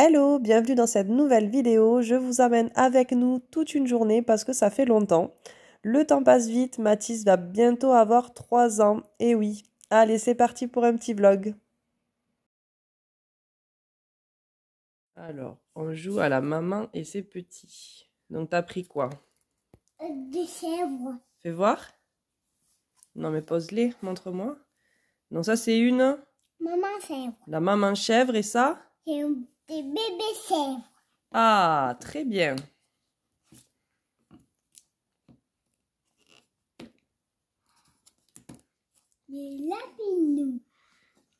Hello, bienvenue dans cette nouvelle vidéo. Je vous amène avec nous toute une journée parce que ça fait longtemps. Le temps passe vite, Mathis va bientôt avoir 3 ans. Et eh oui, allez, c'est parti pour un petit vlog. Alors, on joue à la maman et ses petits. Donc, t'as pris quoi Des chèvres. Fais voir. Non, mais pose-les, montre-moi. Non, ça, c'est une... Maman chèvre. La maman chèvre et ça C'est des bébés chèvres. Ah, très bien. Les lapinous.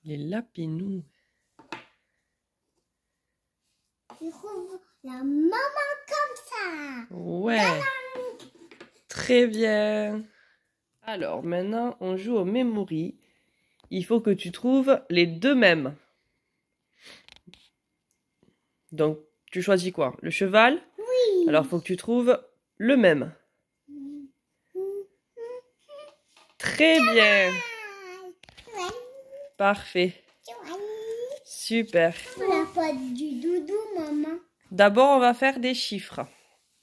Les lapinous. Tu trouves la maman comme ça. Ouais. très bien. Alors maintenant, on joue au memory. Il faut que tu trouves les deux mêmes. Donc, tu choisis quoi Le cheval Oui. Alors, il faut que tu trouves le même. Très bien. Parfait. Super. n'a pas du doudou, maman. D'abord, on va faire des chiffres.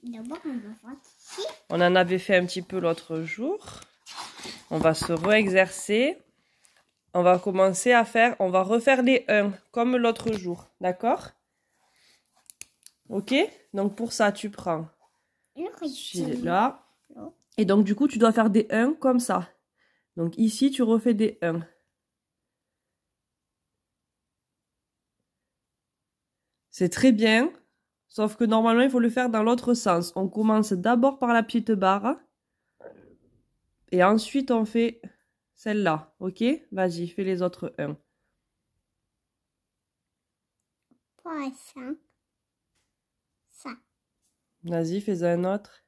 D'abord, on va faire des chiffres. On en avait fait un petit peu l'autre jour. On va se réexercer. On va commencer à faire, on va refaire les 1 comme l'autre jour, d'accord Ok Donc pour ça, tu prends celui-là. Et donc du coup, tu dois faire des 1 comme ça. Donc ici, tu refais des 1. C'est très bien, sauf que normalement, il faut le faire dans l'autre sens. On commence d'abord par la petite barre. Et ensuite, on fait celle-là, ok Vas-y, fais les autres 1. Poisson. Vas-y, fais un autre.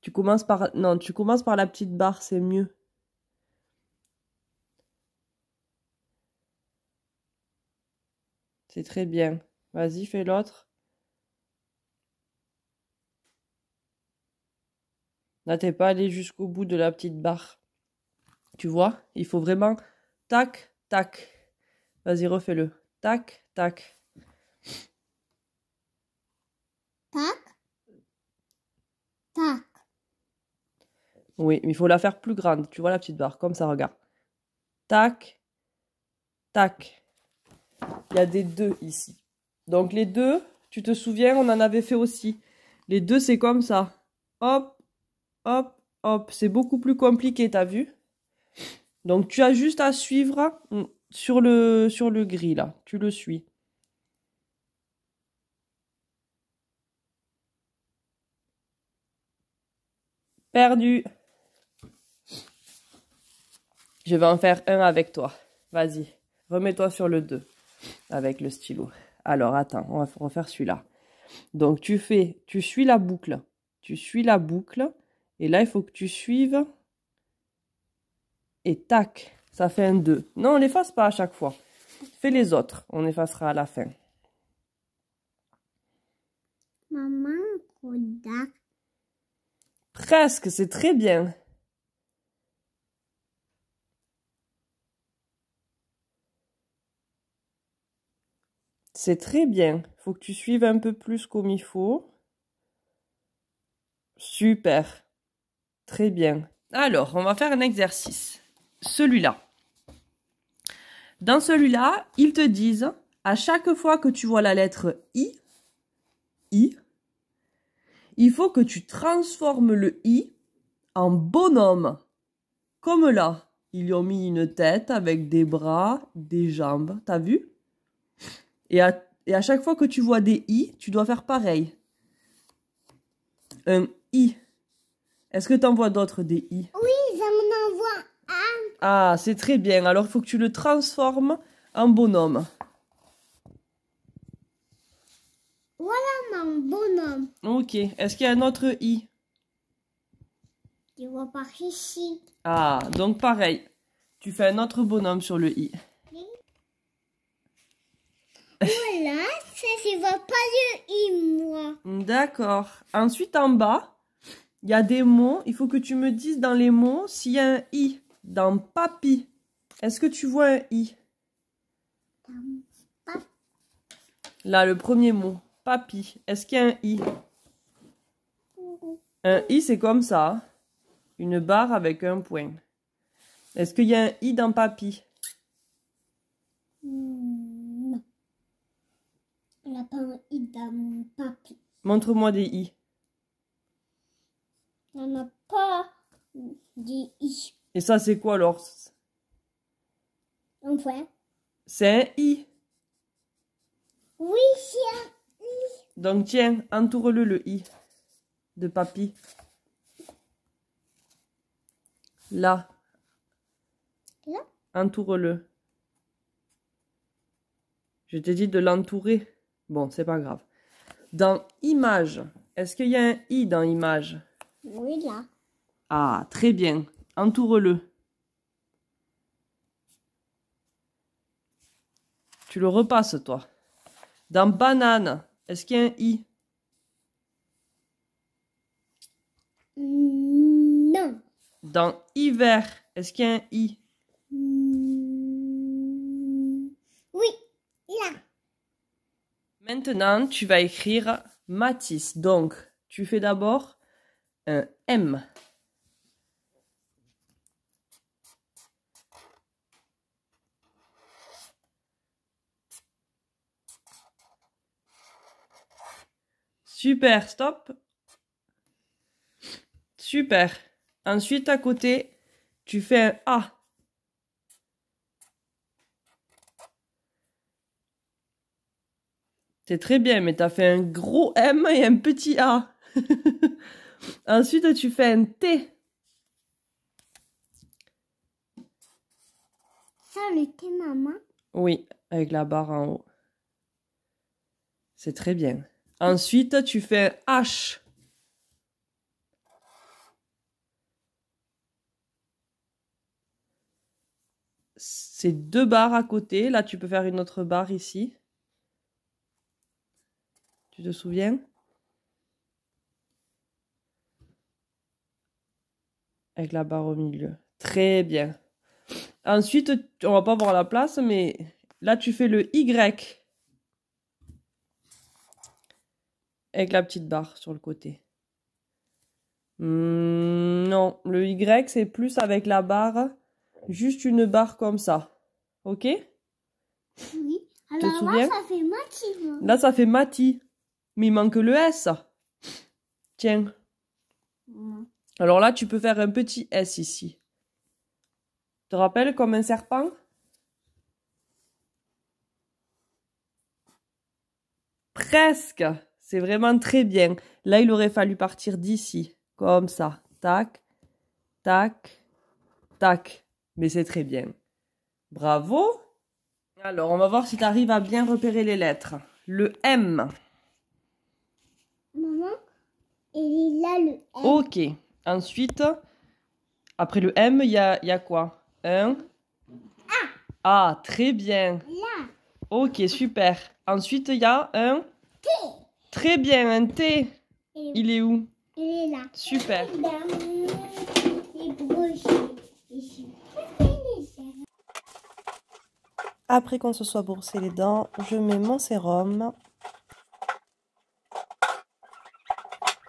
Tu commences par non, tu commences par la petite barre, c'est mieux. C'est très bien. Vas-y, fais l'autre. Là, t'es pas allé jusqu'au bout de la petite barre. Tu vois, il faut vraiment tac, tac. Vas-y, refais-le. Tac, tac. Tac. Oui, mais il faut la faire plus grande. Tu vois la petite barre, comme ça, regarde. Tac. Tac. Il y a des deux ici. Donc les deux, tu te souviens, on en avait fait aussi. Les deux, c'est comme ça. Hop, hop, hop. C'est beaucoup plus compliqué, t'as vu Donc tu as juste à suivre mm, sur le, sur le gris, là. Tu le suis. Perdu. Je vais en faire un avec toi. Vas-y, remets-toi sur le 2 avec le stylo. Alors, attends, on va refaire celui-là. Donc, tu fais, tu suis la boucle. Tu suis la boucle. Et là, il faut que tu suives. Et tac, ça fait un 2. Non, on l'efface pas à chaque fois. Fais les autres, on effacera à la fin. Maman, Presque, c'est très bien. C'est très bien. Faut que tu suives un peu plus comme il faut. Super. Très bien. Alors, on va faire un exercice. Celui-là. Dans celui-là, ils te disent à chaque fois que tu vois la lettre I, I, il faut que tu transformes le i en bonhomme. Comme là, ils lui ont mis une tête avec des bras, des jambes, t'as vu et à, chaque fois que tu vois des i, tu dois faire pareil. Un i. Est-ce que t'en vois d'autres des i Oui, j'en vois un. Ah, c'est très bien. Alors, il faut que tu le transformes en bonhomme. bonhomme. Ok. Est-ce qu'il y a un autre I Je vois par ici. Ah, donc pareil. Tu fais un autre bonhomme sur le I. Voilà, ça se voit pas le I, moi. D'accord. Ensuite, en bas, il y a des mots. Il faut que tu me dises dans les mots s'il y a un I. Dans papy, est-ce que tu vois un I Là, le premier mot. Papi, Est-ce qu'il y a un i Un i, c'est comme ça. Une barre avec un point. Est-ce qu'il y a un i dans papi Non. Il n'y a pas un i dans papi. Montre-moi des i. Il n'y a pas des i. Et ça, c'est quoi alors Un point. C'est un i. Oui, c'est un donc tiens, entoure-le le i de papy. Là. Là Entoure-le. Je t'ai dit de l'entourer. Bon, c'est pas grave. Dans image, est-ce qu'il y a un i dans image Oui, là. Ah, très bien. Entoure-le. Tu le repasses, toi. Dans banane, est-ce qu'il y a un i Non. Dans hiver, est-ce qu'il y a un i Oui, là. Maintenant, tu vas écrire Matisse. Donc, tu fais d'abord un M. Super, stop. Super. Ensuite, à côté, tu fais un A. C'est très bien, mais tu as fait un gros M et un petit A. Ensuite, tu fais un T. Ça, le T, maman Oui, avec la barre en haut. C'est très bien. Ensuite, tu fais un H. C'est deux barres à côté. Là, tu peux faire une autre barre ici. Tu te souviens Avec la barre au milieu. Très bien. Ensuite, on va pas voir la place, mais là, tu fais le Y. avec la petite barre sur le côté. Hmm, non, le Y, c'est plus avec la barre, juste une barre comme ça. Ok Oui. Alors là, ça fait Mati. Là, ça fait Mati. Mais il manque le S. Tiens. Alors là, tu peux faire un petit S ici. Tu te rappelles comme un serpent Presque. C'est vraiment très bien. Là, il aurait fallu partir d'ici. Comme ça. Tac, tac, tac. Mais c'est très bien. Bravo. Alors, on va voir si tu arrives à bien repérer les lettres. Le M. Maman, il y a le M. Ok. Ensuite, après le M, il y a, y a, quoi Un A. Ah. ah, très bien. Là. Ok, super. Ensuite, il y a un Très bien, un thé. Il est où Il est là. Super. Après qu'on se soit boursé les dents, je mets mon sérum.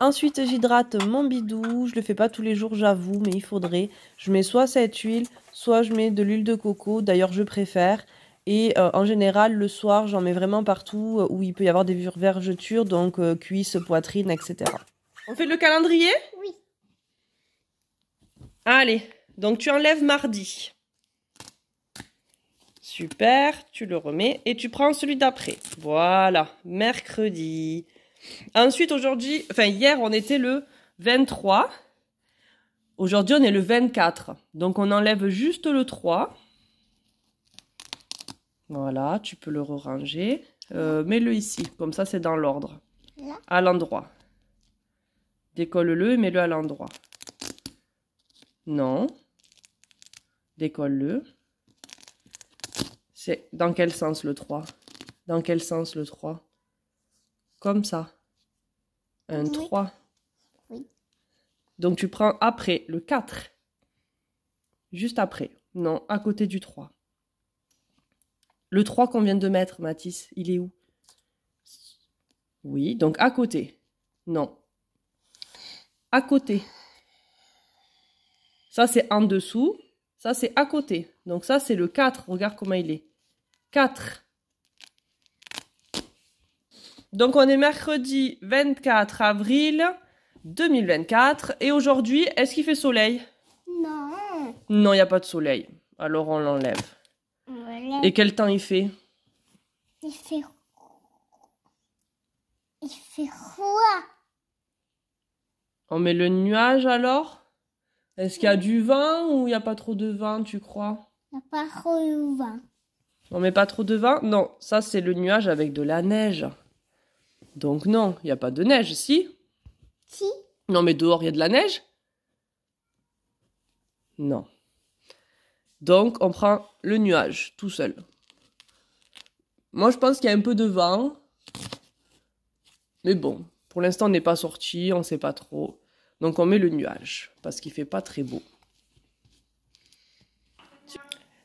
Ensuite, j'hydrate mon bidou. Je le fais pas tous les jours, j'avoue, mais il faudrait. Je mets soit cette huile, soit je mets de l'huile de coco. D'ailleurs, je préfère. Et euh, en général, le soir, j'en mets vraiment partout euh, où il peut y avoir des vergetures, donc cuisse, euh, cuisses, poitrine, etc. On fait le calendrier Oui. Allez, donc tu enlèves mardi. Super, tu le remets et tu prends celui d'après. Voilà, mercredi. Ensuite, aujourd'hui, enfin hier, on était le 23. Aujourd'hui, on est le 24. Donc, on enlève juste le 3. Voilà, tu peux le ranger. Euh, mets-le ici, comme ça c'est dans l'ordre. À l'endroit. Décolle-le et mets-le à l'endroit. Non. Décolle-le. C'est dans quel sens le 3 Dans quel sens le 3 Comme ça. Un 3. Oui. Donc tu prends après le 4. Juste après. Non, à côté du 3. Le 3 qu'on vient de mettre, Mathis, il est où Oui, donc à côté. Non. À côté. Ça, c'est en dessous. Ça, c'est à côté. Donc ça, c'est le 4. Regarde comment il est. 4. Donc on est mercredi 24 avril 2024. Et aujourd'hui, est-ce qu'il fait soleil Non. Non, il n'y a pas de soleil. Alors on l'enlève. Et quel temps il fait Il fait. Il fait froid. On oh, met le nuage alors Est-ce qu'il y a du vin ou il n'y a pas trop de vin, tu crois Il n'y a pas trop de vent. On met pas trop de vin Non, ça c'est le nuage avec de la neige. Donc non, il n'y a pas de neige, si Si. Non, mais dehors, il y a de la neige Non. Donc on prend le nuage tout seul. Moi je pense qu'il y a un peu de vent. Mais bon, pour l'instant on n'est pas sorti, on ne sait pas trop. Donc on met le nuage parce qu'il fait pas très beau.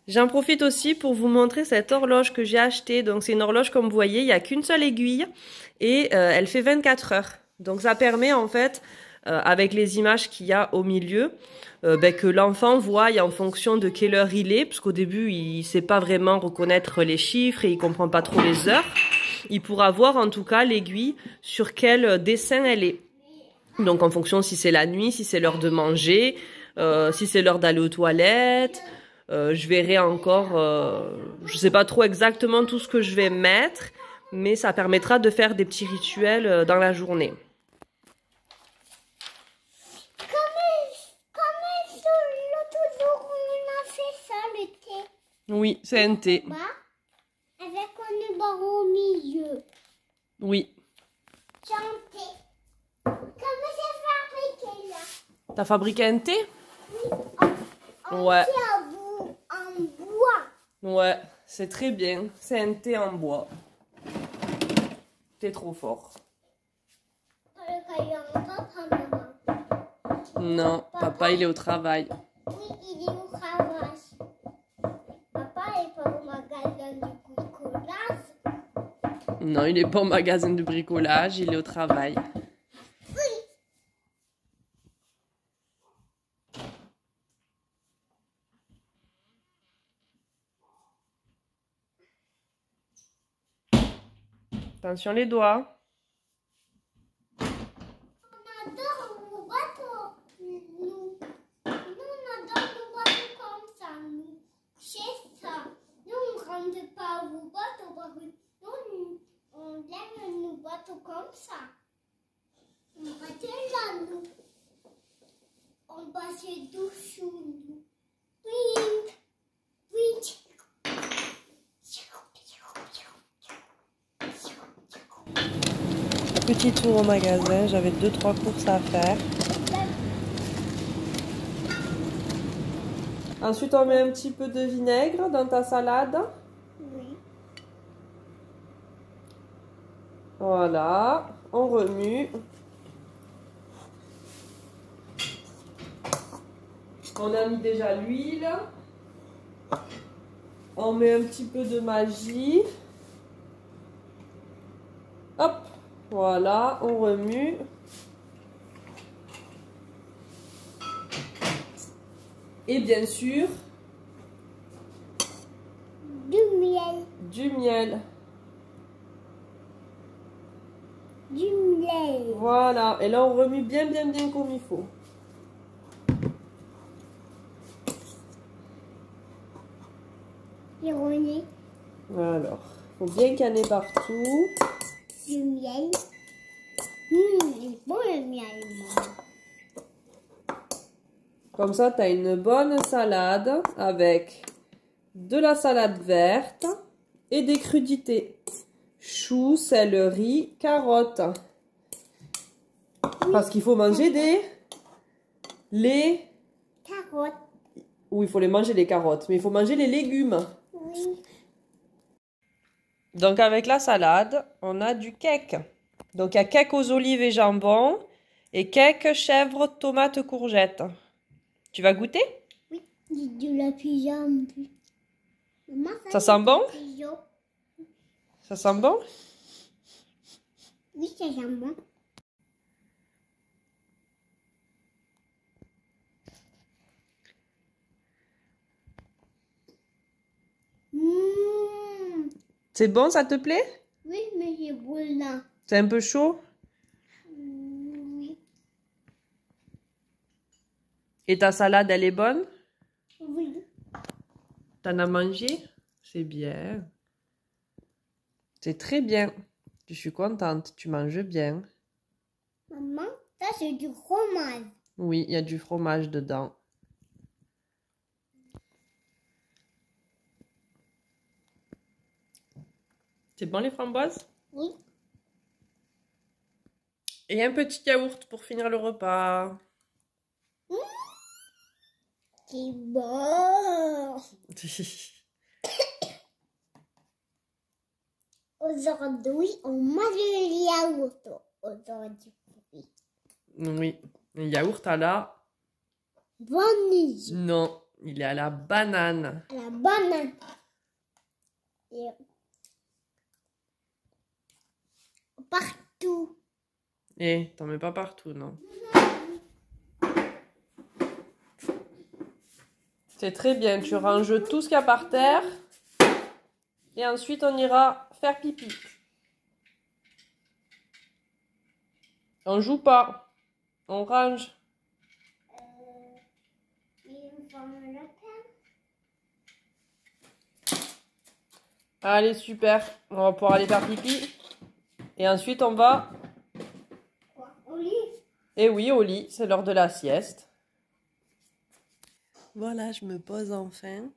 J'en profite aussi pour vous montrer cette horloge que j'ai achetée. Donc c'est une horloge comme vous voyez, il n'y a qu'une seule aiguille et euh, elle fait 24 heures. Donc ça permet en fait euh, avec les images qu'il y a au milieu, euh, ben, que l'enfant voit en fonction de quelle heure il est, parce qu'au début, il ne sait pas vraiment reconnaître les chiffres et il comprend pas trop les heures. Il pourra voir en tout cas l'aiguille sur quel dessin elle est. Donc en fonction si c'est la nuit, si c'est l'heure de manger, euh, si c'est l'heure d'aller aux toilettes. je verrai encore, Je je sais pas trop exactement tout ce que je vais mettre, mais ça permettra de faire des petits rituels dans la journée. Oui, c'est un thé. Quoi Avec un numéro au milieu. Oui. Chanté. Comment j'ai fabriqué là T'as fabriqué un thé Oui. En, ouais. Thé en bois. Ouais, c'est très bien. C'est un thé en bois. T'es trop fort. Non, papa, papa il est au travail. Oui, il est au travail. Non, il n'est pas au magasin de bricolage, il est au travail. Attention les doigts. magasin. J'avais deux trois courses à faire. Ensuite, on met un petit peu de vinaigre dans ta salade. Voilà, on remue. On a mis déjà l'huile. On met un petit peu de magie. Voilà, on remue. Et bien sûr, du miel. Du miel. Du miel. Voilà, et là on remue bien bien bien comme il faut. Ironie. Alors, faut bien canner partout. Du miel. Hum, il bon le miel. Comme ça, tu as une bonne salade avec de la salade verte et des crudités. Choux, céleri, carottes. Parce qu'il faut manger des... Les... Carottes. Oui, il faut les manger les carottes, mais il faut manger les légumes. Donc avec la salade, on a du cake. Donc il y a cake aux olives et jambon et cake chèvre tomate courgette. Tu vas goûter Oui, de la pizza Ça sent bon Ça sent bon Oui, ça sent bon. Mmh. C'est bon, ça te plaît Oui, mais j'ai brûlant. C'est un peu chaud Oui. Mm. Et ta salade, elle est bonne Oui. T'en as mangé C'est bien. C'est très bien. Je suis contente, tu manges bien. Maman, ça c'est du fromage. Oui, il y a du fromage dedans. C'est bon les framboises Oui. Et un petit yaourt pour finir le repas. C'est bon. Aujourd'hui, on mange le yaourt. Aujourd'hui. Oui. Le yaourt à la vanille. Non, il est à la banane. À la banane. partout. Eh, t'en mets pas partout, non. C'est très bien, tu ranges tout ce qu'il y a par terre. Et ensuite, on ira faire pipi. On joue pas. On range. Euh, Allez, super. On va pouvoir aller faire pipi. Et ensuite, on va. Au lit Et oui, au lit, c'est l'heure de la sieste. Voilà, je me pose enfin.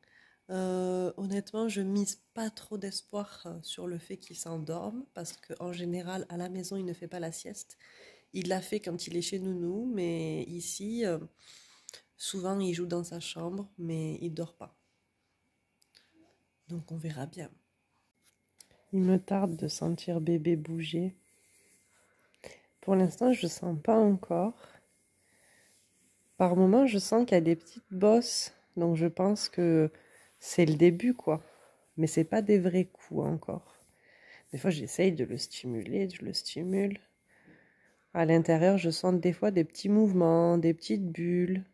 Euh, honnêtement, je mise pas trop d'espoir euh, sur le fait qu'il s'endorme parce qu'en général, à la maison, il ne fait pas la sieste. Il la fait quand il est chez Nounou, mais ici, euh, souvent, il joue dans sa chambre, mais il dort pas. Donc, on verra bien. Il me tarde de sentir bébé bouger. Pour l'instant, je ne sens pas encore. Par moments, je sens qu'il y a des petites bosses. Donc je pense que c'est le début, quoi. Mais c'est pas des vrais coups encore. Des fois, j'essaye de le stimuler, je le stimule. À l'intérieur, je sens des fois des petits mouvements, des petites bulles,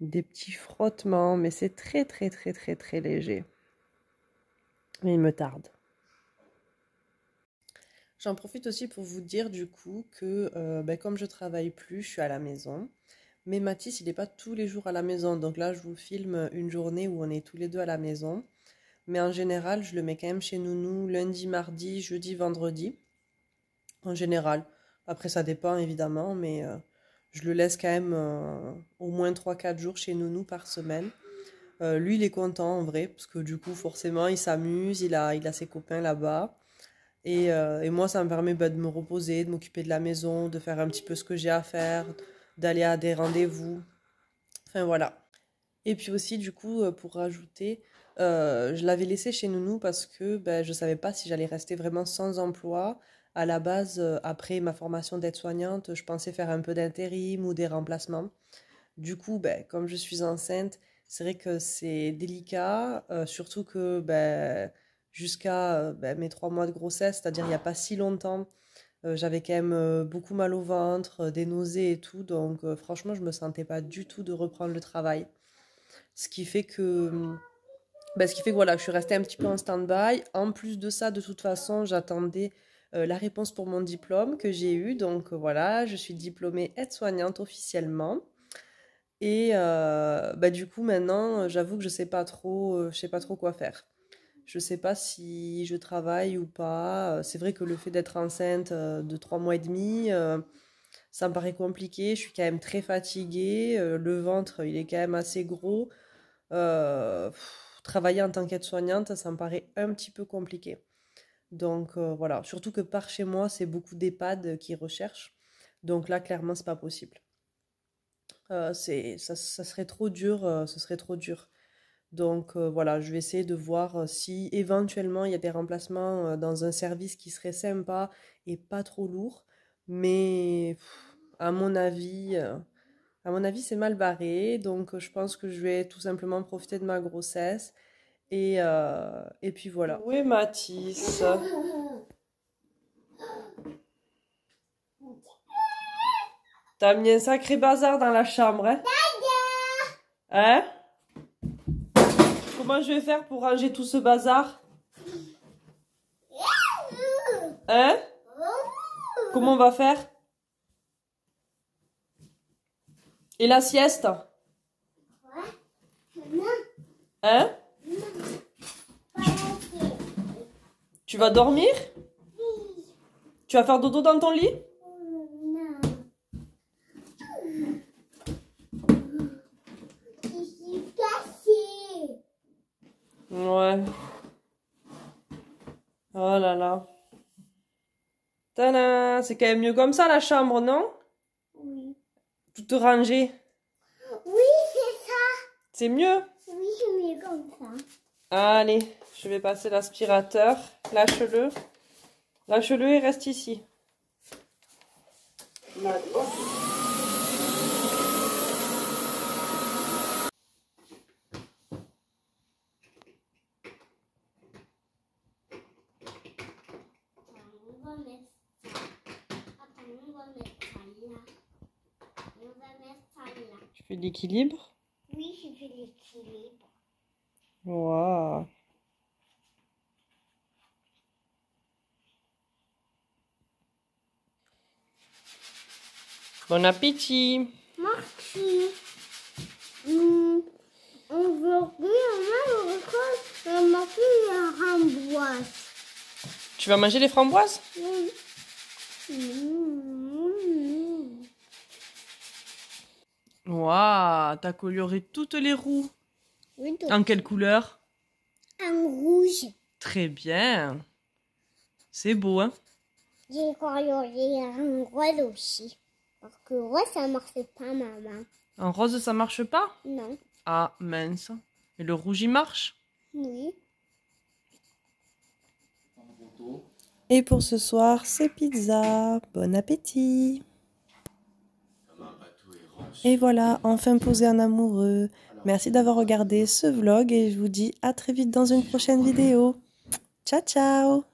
des petits frottements, mais c'est très, très, très, très, très léger. Mais il me tarde. J'en profite aussi pour vous dire du coup que euh, ben, comme je travaille plus, je suis à la maison. Mais Mathis, il n'est pas tous les jours à la maison. Donc là, je vous filme une journée où on est tous les deux à la maison. Mais en général, je le mets quand même chez Nounou lundi, mardi, jeudi, vendredi. En général. Après, ça dépend évidemment, mais euh, je le laisse quand même euh, au moins 3-4 jours chez Nounou par semaine. lui, il est content en vrai, parce que du coup, forcément, il s'amuse, il a, il a ses copains là-bas. Euh, et, moi, ça me permet bah, de me reposer, de m'occuper de la maison, de faire un petit peu ce que j'ai à faire, d'aller à des rendez-vous. Enfin voilà. Et puis aussi, du coup, euh, pour rajouter, euh, je l'avais laissé chez Nounou parce que bah, je ne savais pas si j'allais rester vraiment sans emploi. À la base, après ma formation d'aide-soignante, je pensais faire un peu d'intérim ou des remplacements. Du coup, bah, comme je suis enceinte, c'est vrai que c'est délicat, surtout que jusqu'à euh, ben, mes trois mois de grossesse, c'est-à-dire il n'y a pas si longtemps. Euh, j'avais quand même euh, beaucoup mal au ventre, des nausées et tout. Donc, franchement, je me sentais pas du tout de reprendre le travail. Ce qui fait que. Mm, ben, ce qui fait que voilà, je suis restée un petit peu en stand-by. En plus de ça, de toute façon, j'attendais la réponse pour mon diplôme que j'ai eu. Donc, voilà, je suis diplômée aide-soignante officiellement. Et ben, du coup, maintenant, j'avoue que je sais pas trop, je sais pas trop quoi faire je ne sais pas si je travaille ou pas. Euh, c'est vrai que le fait d'être enceinte euh, de trois mois et demi, euh, ça me paraît compliqué. Je suis quand même très fatiguée. Le ventre, il est quand même assez gros. travailler en tant qu'aide-soignante, ça me paraît un petit peu compliqué. Donc voilà, surtout que par chez moi, c'est beaucoup d'EHPAD qui recherchent. Donc là, clairement, c'est pas possible. c'est, ça, ça, serait trop dur, ce serait trop dur. Donc euh, voilà, je vais essayer de voir euh, si éventuellement il y a des remplacements euh, dans un service qui serait sympa et pas trop lourd. Mais à mon avis, à mon avis c'est mal barré. Donc je pense que je vais tout simplement profiter de ma grossesse. Et, et puis voilà. Oui, Mathis. T'as mis un sacré bazar dans la chambre, Hein? Comment je vais faire pour ranger tout ce bazar Hein Comment on va faire Et la sieste Hein Tu vas dormir Tu vas faire dodo dans ton lit c'est quand même mieux comme ça la chambre, non Oui. Tout rangé. Oui, c'est ça. C'est mieux Oui, c'est mieux comme ça. Allez, je vais passer l'aspirateur. Lâche-le. Lâche-le et reste ici. fait l'équilibre Oui, j'ai fait l'équilibre. Waouh Bon appétit Merci Aujourd'hui, on va manger des framboises. Tu vas manger les framboises Waouh, t'as coloré toutes les roues. Oui, En quelle couleur En rouge. Très bien. C'est beau, hein J'ai coloré en rose aussi. Parce que rose, ça marche pas, maman. En rose, ça marche pas Non. Ah, mince. Et le rouge, il marche Oui. Et pour ce soir, c'est pizza. Bon appétit et voilà, enfin posé un amoureux. Merci d'avoir regardé ce vlog et je vous dis à très vite dans une prochaine vidéo. Ciao ciao